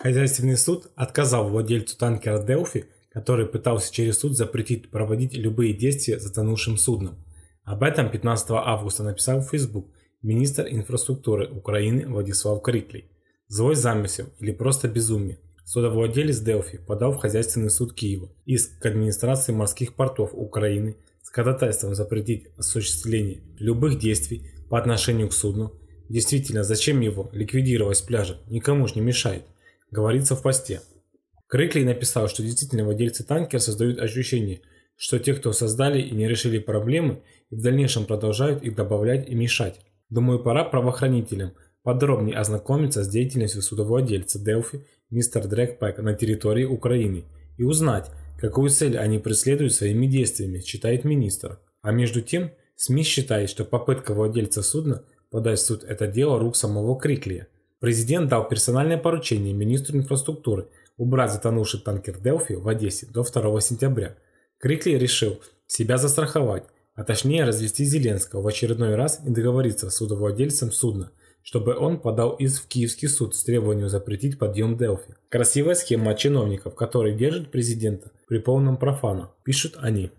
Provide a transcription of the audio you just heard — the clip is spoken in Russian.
Хозяйственный суд отказал владельцу танкера «Делфи», который пытался через суд запретить проводить любые действия затонувшим судном. Об этом 15 августа написал в Facebook министр инфраструктуры Украины Владислав Криклей. Злой замысел или просто безумие. Судовладелец Делфи подал в хозяйственный суд Киева иск к администрации морских портов Украины с ходатайством запретить осуществление любых действий по отношению к судну. Действительно, зачем его ликвидировать с пляжа, никому ж не мешает говорится в посте. Крикли написал, что действительно владельцы танкера создают ощущение, что те, кто создали и не решили проблемы, и в дальнейшем продолжают их добавлять и мешать. Думаю, пора правоохранителям подробнее ознакомиться с деятельностью судовладельца Делфи мистер Дрэгпэк на территории Украины и узнать, какую цель они преследуют своими действиями, считает министр. А между тем, СМИ считает, что попытка владельца судна подать в суд это дело рук самого Криклия – Президент дал персональное поручение министру инфраструктуры убрать затонувший танкер «Делфи» в Одессе до 2 сентября. Крикли решил себя застраховать, а точнее развести Зеленского в очередной раз и договориться с судовладельцем судна, чтобы он подал из в Киевский суд с требованием запретить подъем Делфи. Красивая схема от чиновников, которые держат президента при полном профана, пишут они.